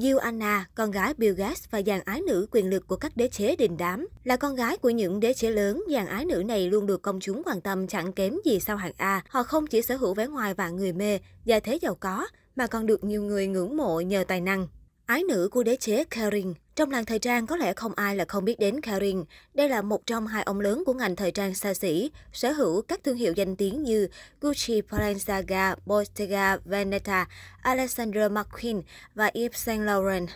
Jill Anna, con gái Bill Gates và dàn ái nữ quyền lực của các đế chế đình đám, là con gái của những đế chế lớn, dàn ái nữ này luôn được công chúng quan tâm chẳng kém gì sau hạng A. Họ không chỉ sở hữu vẻ ngoài và người mê, gia thế giàu có, mà còn được nhiều người ngưỡng mộ nhờ tài năng. Ái nữ của đế chế Karen Trong làng thời trang có lẽ không ai là không biết đến Karen. Đây là một trong hai ông lớn của ngành thời trang xa xỉ, sở hữu các thương hiệu danh tiếng như Gucci, Balenciaga, Bottega Veneta, Alexander McQueen và Yves Saint Laurent.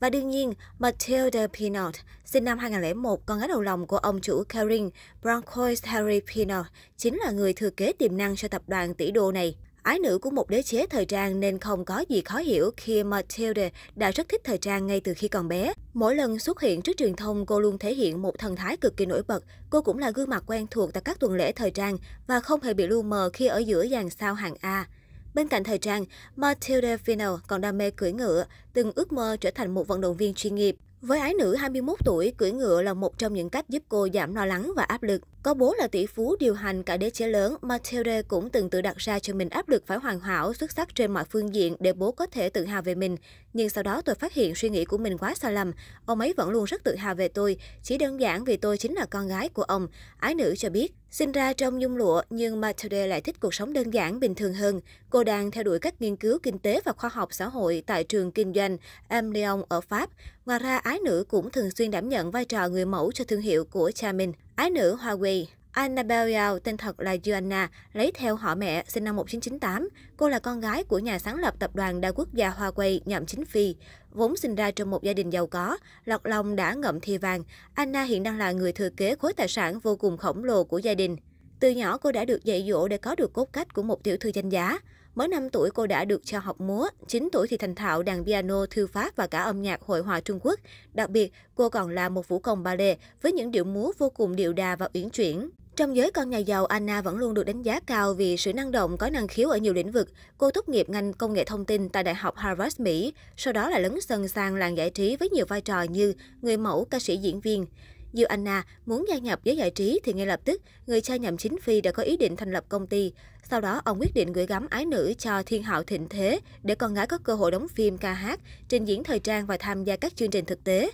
Và đương nhiên, Matilda Pinot, sinh năm 2001, con gái đầu lòng của ông chủ Karen, Brancois Harry Pinot, chính là người thừa kế tiềm năng cho tập đoàn tỷ đô này. Ái nữ của một đế chế thời trang nên không có gì khó hiểu khi Matilda đã rất thích thời trang ngay từ khi còn bé. Mỗi lần xuất hiện trước truyền thông, cô luôn thể hiện một thần thái cực kỳ nổi bật. Cô cũng là gương mặt quen thuộc tại các tuần lễ thời trang và không hề bị lu mờ khi ở giữa dàn sao hàng A. Bên cạnh thời trang, Matilda Final còn đam mê cưỡi ngựa, từng ước mơ trở thành một vận động viên chuyên nghiệp. Với ái nữ 21 tuổi, cưỡi ngựa là một trong những cách giúp cô giảm lo lắng và áp lực. Có bố là tỷ phú điều hành cả đế chế lớn, Matilde cũng từng tự đặt ra cho mình áp lực phải hoàn hảo, xuất sắc trên mọi phương diện để bố có thể tự hào về mình. Nhưng sau đó tôi phát hiện suy nghĩ của mình quá sai lầm. Ông ấy vẫn luôn rất tự hào về tôi, chỉ đơn giản vì tôi chính là con gái của ông. Ái nữ cho biết, sinh ra trong nhung lụa nhưng Matilde lại thích cuộc sống đơn giản bình thường hơn. Cô đang theo đuổi các nghiên cứu kinh tế và khoa học xã hội tại trường kinh doanh Amlion ở Pháp. Ngoài ra, ái ái nữ cũng thường xuyên đảm nhận vai trò người mẫu cho thương hiệu của cha mình. Ái nữ Huawei Annabelle Yao, tên thật là Joanna, lấy theo họ mẹ, sinh năm 1998. Cô là con gái của nhà sáng lập tập đoàn đa quốc gia Huawei nhậm chính phi. Vốn sinh ra trong một gia đình giàu có, lọt lòng đã ngậm thì vàng, Anna hiện đang là người thừa kế khối tài sản vô cùng khổng lồ của gia đình. Từ nhỏ cô đã được dạy dỗ để có được cốt cách của một tiểu thư danh giá. Mới 5 tuổi cô đã được cho học múa, 9 tuổi thì thành thạo đàn piano, thư pháp và cả âm nhạc hội họa Trung Quốc. Đặc biệt, cô còn là một vũ công ballet với những điệu múa vô cùng điệu đà và uyển chuyển. Trong giới con nhà giàu, Anna vẫn luôn được đánh giá cao vì sự năng động, có năng khiếu ở nhiều lĩnh vực. Cô tốt nghiệp ngành công nghệ thông tin tại Đại học Harvard, Mỹ, sau đó là lấn sân sang làng giải trí với nhiều vai trò như người mẫu, ca sĩ, diễn viên. Diêu Anna muốn gia nhập giới giải trí thì ngay lập tức, người cha nhậm chính phi đã có ý định thành lập công ty. Sau đó, ông quyết định gửi gắm ái nữ cho Thiên Hậu Thịnh Thế để con gái có cơ hội đóng phim ca hát, trình diễn thời trang và tham gia các chương trình thực tế.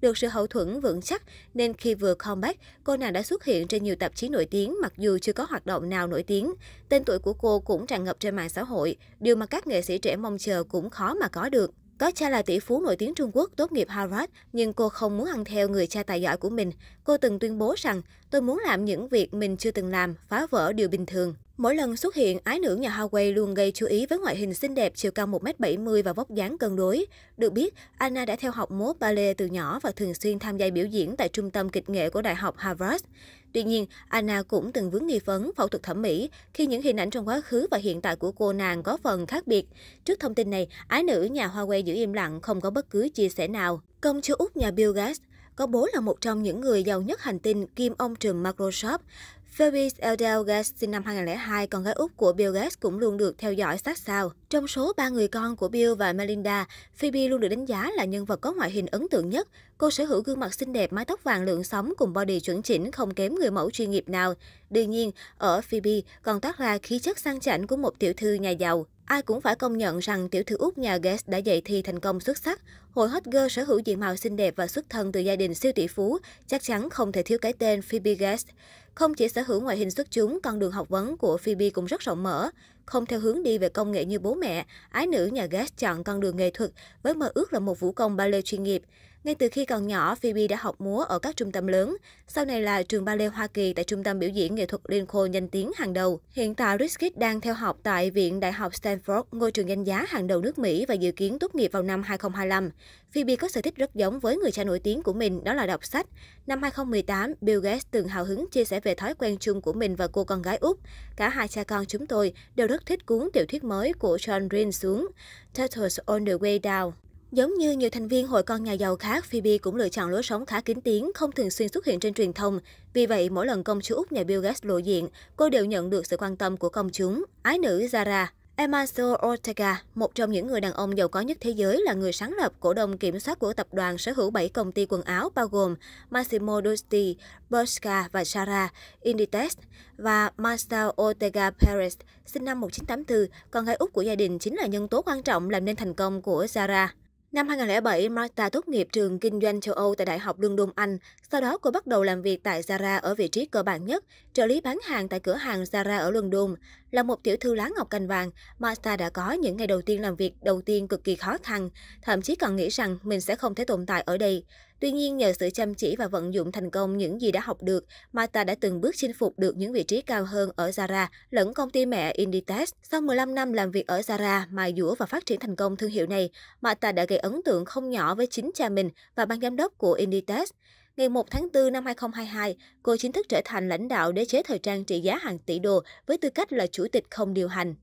Được sự hậu thuẫn vững chắc nên khi vừa comeback, cô nàng đã xuất hiện trên nhiều tạp chí nổi tiếng mặc dù chưa có hoạt động nào nổi tiếng. Tên tuổi của cô cũng tràn ngập trên mạng xã hội, điều mà các nghệ sĩ trẻ mong chờ cũng khó mà có được. Có cha là tỷ phú nổi tiếng Trung Quốc tốt nghiệp Harvard, nhưng cô không muốn ăn theo người cha tài giỏi của mình. Cô từng tuyên bố rằng, tôi muốn làm những việc mình chưa từng làm, phá vỡ điều bình thường. Mỗi lần xuất hiện, ái nữ nhà Huawei luôn gây chú ý với ngoại hình xinh đẹp chiều cao 1m70 và vóc dáng cân đối. Được biết, Anna đã theo học múa ballet từ nhỏ và thường xuyên tham gia biểu diễn tại trung tâm kịch nghệ của Đại học Harvard. Tuy nhiên, Anna cũng từng vướng nghi vấn phẫu thuật thẩm mỹ khi những hình ảnh trong quá khứ và hiện tại của cô nàng có phần khác biệt. Trước thông tin này, ái nữ nhà Huawei giữ im lặng không có bất cứ chia sẻ nào. Công chúa Úc nhà Bill Gates có bố là một trong những người giàu nhất hành tinh, kim ông trùm Microsoft. Phoebe Eldel sinh năm 2002, con gái Úc của Bill Gates cũng luôn được theo dõi sát sao. Trong số ba người con của Bill và Melinda, Phoebe luôn được đánh giá là nhân vật có ngoại hình ấn tượng nhất Cô sở hữu gương mặt xinh đẹp, mái tóc vàng lượng sóng cùng body chuẩn chỉnh không kém người mẫu chuyên nghiệp nào. Đương nhiên, ở Phoebe còn toát ra khí chất sang chảnh của một tiểu thư nhà giàu. Ai cũng phải công nhận rằng tiểu thư Úc nhà Guest đã dạy thi thành công xuất sắc. Hội hot girl sở hữu diện mạo xinh đẹp và xuất thân từ gia đình siêu tỷ phú, chắc chắn không thể thiếu cái tên Phoebe Guest. Không chỉ sở hữu ngoại hình xuất chúng, con đường học vấn của Phoebe cũng rất rộng mở. Không theo hướng đi về công nghệ như bố mẹ, ái nữ nhà Guest chọn con đường nghệ thuật với mơ ước là một vũ công ballet chuyên nghiệp. Ngay từ khi còn nhỏ, Phoebe đã học múa ở các trung tâm lớn, sau này là trường ballet Hoa Kỳ tại trung tâm biểu diễn nghệ thuật Lincoln danh tiếng hàng đầu. Hiện tại, Rizkit đang theo học tại Viện Đại học Stanford, ngôi trường danh giá hàng đầu nước Mỹ và dự kiến tốt nghiệp vào năm 2025. Phoebe có sở thích rất giống với người cha nổi tiếng của mình, đó là đọc sách. Năm 2018, Bill Gates từng hào hứng chia sẻ về thói quen chung của mình và cô con gái Úc. Cả hai cha con chúng tôi đều rất thích cuốn tiểu thuyết mới của John Green xuống, Turtles on the Way Down. Giống như nhiều thành viên hội con nhà giàu khác, Phoebe cũng lựa chọn lối sống khá kín tiếng, không thường xuyên xuất hiện trên truyền thông. Vì vậy, mỗi lần công chúa Úc nhà Bill Gates lộ diện, cô đều nhận được sự quan tâm của công chúng. Ái nữ Zara Emancio Ortega, một trong những người đàn ông giàu có nhất thế giới là người sáng lập, cổ đông kiểm soát của tập đoàn sở hữu 7 công ty quần áo bao gồm Massimo Dutti, Bershka và Zara, Inditex và Marcel Ortega Perez, sinh năm 1984, con gái út của gia đình chính là nhân tố quan trọng làm nên thành công của Zara. Năm 2007, Marta tốt nghiệp trường kinh doanh châu Âu tại Đại học London, Anh. Sau đó, cô bắt đầu làm việc tại Zara ở vị trí cơ bản nhất, trợ lý bán hàng tại cửa hàng Zara ở London. Là một tiểu thư lá ngọc cành vàng, Marta đã có những ngày đầu tiên làm việc đầu tiên cực kỳ khó khăn, thậm chí còn nghĩ rằng mình sẽ không thể tồn tại ở đây. Tuy nhiên, nhờ sự chăm chỉ và vận dụng thành công những gì đã học được, Mata đã từng bước chinh phục được những vị trí cao hơn ở Zara lẫn công ty mẹ Inditex. Sau 15 năm làm việc ở Zara, mài dũa và phát triển thành công thương hiệu này, Mata đã gây ấn tượng không nhỏ với chính cha mình và ban giám đốc của Inditex. Ngày 1 tháng 4 năm 2022, cô chính thức trở thành lãnh đạo đế chế thời trang trị giá hàng tỷ đô với tư cách là chủ tịch không điều hành.